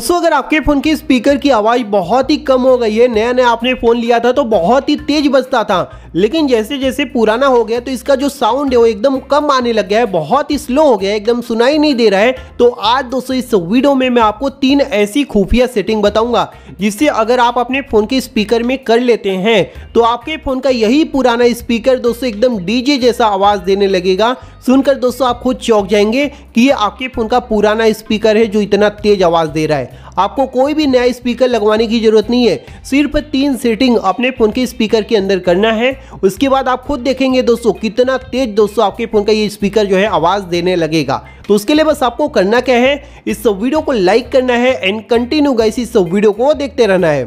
दोस्तों अगर आपके फ़ोन के स्पीकर की आवाज़ बहुत ही कम हो गई है नया नया आपने फ़ोन लिया था तो बहुत ही तेज बजता था लेकिन जैसे जैसे पुराना हो गया तो इसका जो साउंड है वो एकदम कम आने लग गया है बहुत ही स्लो हो गया है एकदम सुनाई नहीं दे रहा है तो आज दोस्तों इस वीडियो में मैं आपको तीन ऐसी खुफिया सेटिंग बताऊंगा जिससे अगर आप अपने फ़ोन के स्पीकर में कर लेते हैं तो आपके फ़ोन का यही पुराना स्पीकर दोस्तों एकदम डीजे जैसा आवाज़ देने लगेगा सुनकर दोस्तों आप खुद चौंक जाएंगे कि ये आपके फ़ोन का पुराना स्पीकर है जो इतना तेज आवाज़ दे रहा है आपको कोई भी नया स्पीकर लगवाने की जरूरत नहीं है सिर्फ तीन सेटिंग अपने फ़ोन के स्पीकर के अंदर करना है उसके बाद आप खुद देखेंगे दोस्तों कितना तेज दोस्तों आपके फ़ोन का ये स्पीकर जो है आवाज़ देने लगेगा तो उसके लिए बस आपको करना क्या है इस वीडियो को लाइक करना है एंड कंटिन्यू गाइस इस वीडियो को देखते रहना है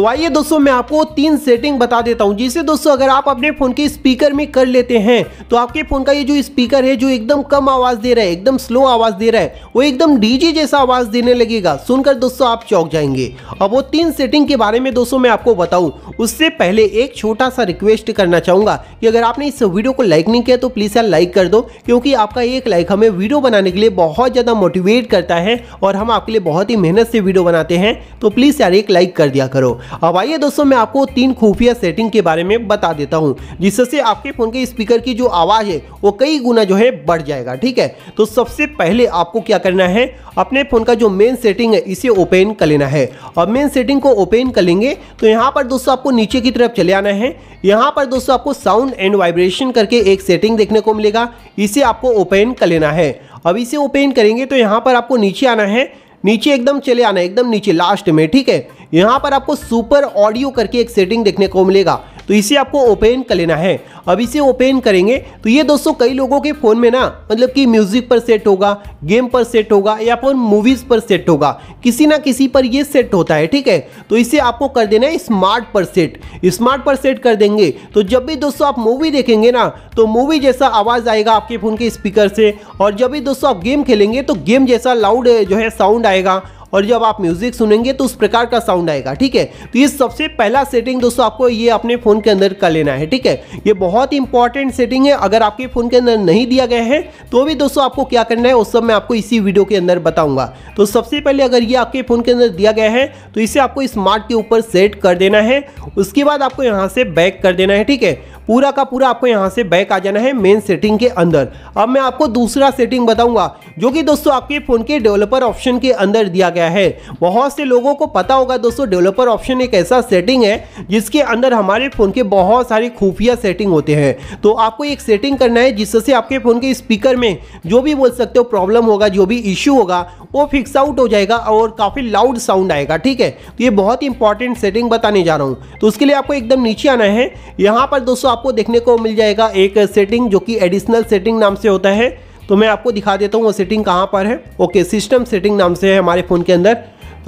तो आइए दोस्तों मैं आपको तीन सेटिंग बता देता हूँ जिसे दोस्तों अगर आप अपने फोन के स्पीकर में कर लेते हैं तो आपके फोन का ये जो स्पीकर है जो एकदम कम आवाज दे रहा है एकदम स्लो आवाज दे रहा है वो एकदम डीजे जैसा आवाज देने लगेगा सुनकर दोस्तों आप चौक जाएंगे अब वो तीन सेटिंग के बारे में दोस्तों मैं आपको बताऊँ उससे पहले एक छोटा सा रिक्वेस्ट करना चाहूंगा कि अगर आपने इस वीडियो को लाइक नहीं किया तो प्लीज यार लाइक कर दो क्योंकि आपका एक लाइक हमें वीडियो बनाने के लिए बहुत ज्यादा मोटिवेट करता है और हम आपके लिए बहुत ही मेहनत से वीडियो बनाते हैं तो प्लीज यार एक लाइक कर दिया करो अब आइए दोस्तों मैं आपको तीन खुफिया सेटिंग के बारे में बता देता हूँ जिससे आपके फ़ोन के स्पीकर की जो आवाज़ है वो कई गुना जो है बढ़ जाएगा ठीक है तो सबसे पहले आपको क्या करना है अपने फ़ोन का जो मेन सेटिंग है इसे ओपन कर लेना है और मेन सेटिंग को ओपन कर लेंगे तो यहाँ पर दोस्तों आपको नीचे की तरफ चले आना है यहाँ पर दोस्तों आपको साउंड एंड वाइब्रेशन करके एक सेटिंग देखने को मिलेगा इसे आपको ओपन कर लेना है अब इसे ओपन करेंगे तो यहाँ पर आपको नीचे आना है नीचे एकदम चले आना एकदम नीचे लास्ट में ठीक है यहाँ पर आपको सुपर ऑडियो करके एक सेटिंग देखने को मिलेगा तो इसे आपको ओपन कर लेना है अब इसे ओपन करेंगे तो ये दोस्तों कई लोगों के फ़ोन में ना मतलब कि म्यूज़िक पर सेट होगा गेम पर सेट होगा या फिर मूवीज़ पर सेट होगा किसी ना किसी पर ये सेट होता है ठीक है तो इसे आपको कर देना है स्मार्ट पर सेट स्मार्ट पर सेट कर देंगे तो जब भी दोस्तों आप मूवी देखेंगे ना तो मूवी जैसा आवाज़ आएगा आपके फ़ोन के स्पीकर से और जब भी दोस्तों आप गेम खेलेंगे तो गेम जैसा लाउड जो है साउंड आएगा और जब आप म्यूजिक सुनेंगे तो उस प्रकार का साउंड आएगा ठीक है तो ये सबसे पहला सेटिंग दोस्तों आपको ये अपने फ़ोन के अंदर कर लेना है ठीक है ये बहुत इंपॉर्टेंट सेटिंग है अगर आपके फ़ोन के अंदर नहीं दिया गया है तो भी दोस्तों आपको क्या करना है उस सब मैं आपको इसी वीडियो के अंदर बताऊंगा तो सबसे पहले अगर ये आपके फ़ोन के अंदर दिया गया है तो इसे आपको स्मार्ट के ऊपर सेट कर देना है उसके बाद आपको यहाँ से बैक कर देना है ठीक है पूरा का पूरा आपको यहाँ से बैक आ जाना है मेन सेटिंग के अंदर अब मैं आपको दूसरा सेटिंग बताऊंगा जो कि दोस्तों आपके फ़ोन के डेवलपर ऑप्शन के अंदर दिया गया है बहुत से लोगों को पता होगा दोस्तों डेवलपर ऑप्शन एक ऐसा सेटिंग है जिसके अंदर हमारे फ़ोन के बहुत सारे खुफिया सेटिंग होते हैं तो आपको एक सेटिंग करना है जिससे आपके फ़ोन के स्पीकर में जो भी बोल सकते हो प्रॉब्लम होगा जो भी इश्यू होगा वो फिक्स आउट हो जाएगा और काफ़ी लाउड साउंड आएगा ठीक है तो ये बहुत ही इंपॉर्टेंट सेटिंग बताने जा रहा हूँ तो उसके लिए आपको एकदम नीचे आना है यहाँ पर दोस्तों आप आपको देखने को मिल जाएगा एक सेटिंग जो कि एडिशनल सेटिंग नाम से होता है तो मैं आपको दिखा देता हूँ वो सेटिंग कहाँ पर है ओके सिस्टम सेटिंग नाम से है हमारे फ़ोन के अंदर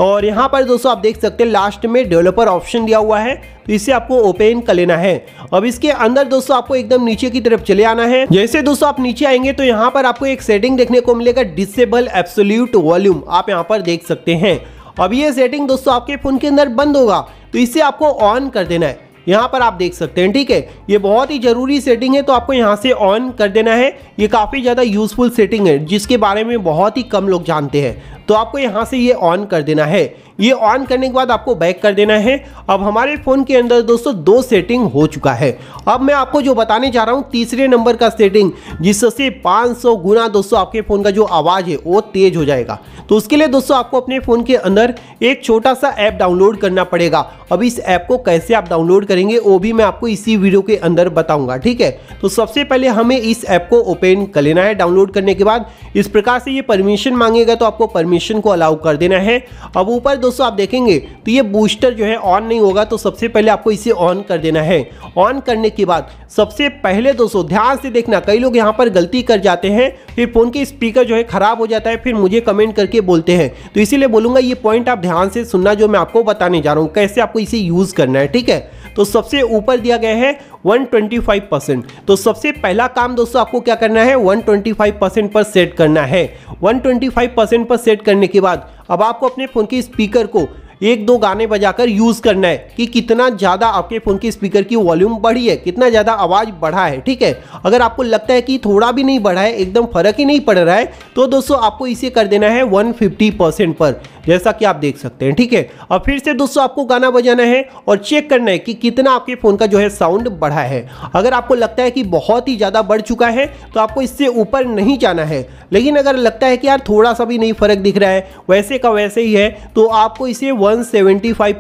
और यहाँ पर दोस्तों आप देख सकते हैं लास्ट में डेवलपर ऑप्शन दिया हुआ है तो इसे आपको ओपन कर लेना है अब इसके अंदर दोस्तों आपको एकदम नीचे की तरफ चले आना है जैसे दोस्तों आप नीचे आएंगे तो यहाँ पर आपको एक सेटिंग देखने को मिलेगा डिसेबल एब्सोल्यूट वॉल्यूम आप यहाँ पर देख सकते हैं अब ये सेटिंग दोस्तों आपके फ़ोन के अंदर बंद होगा तो इसे आपको ऑन कर देना है यहाँ पर आप देख सकते हैं ठीक है ये बहुत ही ज़रूरी सेटिंग है तो आपको यहाँ से ऑन कर देना है ये काफ़ी ज़्यादा यूजफुल सेटिंग है जिसके बारे में बहुत ही कम लोग जानते हैं तो आपको यहाँ से ये ऑन कर देना है ये ऑन करने के बाद आपको बैक कर देना है अब हमारे फ़ोन के अंदर दोस्तों दो सेटिंग हो चुका है अब मैं आपको जो बताने जा रहा हूँ तीसरे नंबर का सेटिंग जिससे 500 गुना दोस्तों आपके फ़ोन का जो आवाज़ है वो तेज़ हो जाएगा तो उसके लिए दोस्तों आपको अपने फ़ोन के अंदर एक छोटा सा ऐप डाउनलोड करना पड़ेगा अब इस ऐप को कैसे आप डाउनलोड करेंगे वो भी मैं आपको इसी वीडियो के अंदर बताऊँगा ठीक है तो सबसे पहले हमें इस ऐप को ओपन कर लेना है डाउनलोड करने के बाद इस प्रकार से ये परमिशन मांगेगा तो आपको परमिशन एक्सपेंशन को अलाउ कर देना है अब ऊपर दोस्तों आप देखेंगे तो ये बूस्टर जो है ऑन नहीं होगा तो सबसे पहले आपको इसे ऑन कर देना है ऑन करने के बाद सबसे पहले दोस्तों ध्यान से देखना कई लोग यहाँ पर गलती कर जाते हैं फिर फ़ोन के स्पीकर जो है ख़राब हो जाता है फिर मुझे कमेंट करके बोलते हैं तो इसीलिए बोलूंगा ये पॉइंट आप ध्यान से सुनना जो मैं आपको बताने जा रहा हूँ कैसे आपको इसे यूज़ करना है ठीक है तो सबसे ऊपर दिया गया है 125 परसेंट तो सबसे पहला काम दोस्तों आपको क्या करना है 125 परसेंट पर सेट करना है 125 परसेंट पर सेट करने के बाद अब आपको अपने फ़ोन के स्पीकर को एक दो गाने बजाकर यूज़ करना है कि कितना ज़्यादा आपके फ़ोन के स्पीकर की वॉल्यूम बढ़ी है कितना ज़्यादा आवाज़ बढ़ा है ठीक है अगर आपको लगता है कि थोड़ा भी नहीं बढ़ा है एकदम फ़र्क ही नहीं पड़ रहा है तो दोस्तों आपको इसे कर देना है 150 परसेंट पर जैसा कि आप देख सकते हैं ठीक है और फिर से दोस्तों आपको गाना बजाना है और चेक करना है कि कितना आपके फ़ोन का जो है साउंड बढ़ा है अगर आपको लगता है कि बहुत ही ज़्यादा बढ़ चुका है तो आपको इससे ऊपर नहीं जाना है लेकिन अगर लगता है कि यार थोड़ा सा भी नहीं फ़र्क दिख रहा है वैसे का वैसे ही है तो आपको इसे वन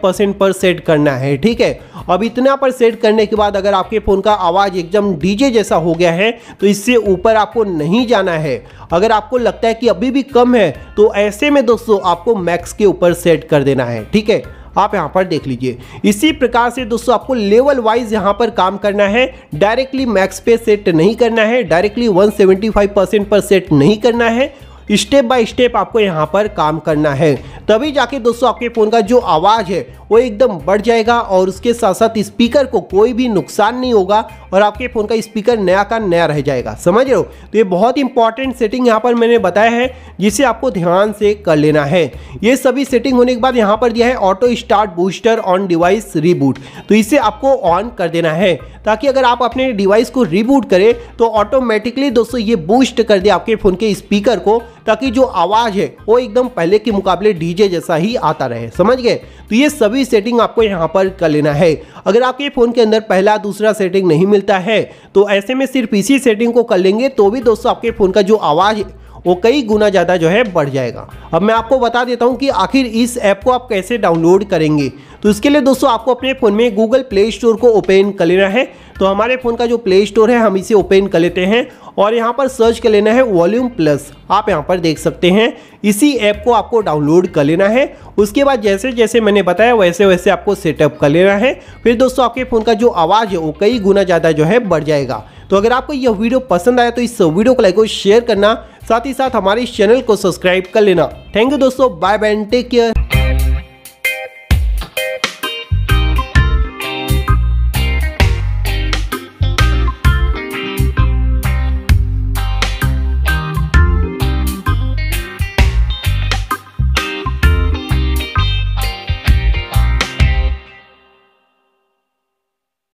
परसेंट पर सेट करना है ठीक है अब इतना पर सेट करने के बाद अगर आपके फ़ोन का आवाज़ एकदम डीजे जैसा हो गया है तो इससे ऊपर आपको नहीं जाना है अगर आपको लगता है कि अभी भी कम है तो ऐसे में दोस्तों आपको मैक्स के ऊपर सेट कर देना है ठीक है आप यहां पर देख लीजिए इसी प्रकार से दोस्तों आपको लेवल वाइज यहां पर काम करना है डायरेक्टली मैक्स पे सेट नहीं करना है डायरेक्टली 175 परसेंट पर सेट नहीं करना है स्टेप बाय स्टेप आपको यहां पर काम करना है तभी जाके दोस्तों आपके फ़ोन का जो आवाज़ है वो एकदम बढ़ जाएगा और उसके साथ साथ स्पीकर को कोई भी नुकसान नहीं होगा और आपके फ़ोन का स्पीकर नया का नया रह जाएगा समझ रहे हो तो ये बहुत इंपॉर्टेंट सेटिंग यहाँ पर मैंने बताया है जिसे आपको ध्यान से कर लेना है ये सभी सेटिंग होने के बाद यहाँ पर दिया है auto start booster on device reboot तो इसे आपको ऑन कर देना है ताकि अगर आप अपने डिवाइस को रिबूट करें तो ऑटोमेटिकली दोस्तों ये बूस्ट कर दे आपके फ़ोन के स्पीकर को ताकि जो आवाज़ है वो एकदम पहले के मुकाबले डीजे जैसा ही आता रहे समझ गए तो ये सभी सभी सेटिंग आपको यहाँ पर कर लेना है अगर आपके फ़ोन के अंदर पहला दूसरा सेटिंग नहीं मिलता है तो ऐसे में सिर्फ इसी सेटिंग को कर लेंगे तो भी दोस्तों आपके फ़ोन का जो आवाज़ वो कई गुना ज़्यादा जो है बढ़ जाएगा अब मैं आपको बता देता हूँ कि आखिर इस ऐप को आप कैसे डाउनलोड करेंगे तो इसके लिए दोस्तों आपको अपने फ़ोन में गूगल प्ले स्टोर को ओपन कर लेना है तो हमारे फ़ोन का जो प्ले स्टोर है हम इसे ओपन कर लेते हैं और यहाँ पर सर्च कर लेना है वॉल्यूम प्लस आप यहाँ पर देख सकते हैं इसी ऐप को आपको डाउनलोड कर लेना है उसके बाद जैसे जैसे मैंने बताया वैसे वैसे आपको सेटअप कर लेना है फिर दोस्तों आपके फ़ोन का जो आवाज़ है वो कई गुना ज़्यादा जो है बढ़ जाएगा तो अगर आपको यह वीडियो पसंद आया तो इस वीडियो को लाइक और शेयर करना साथ ही साथ हमारे इस चैनल को सब्सक्राइब कर लेना थैंक यू दोस्तों बाय बाय टेक केयर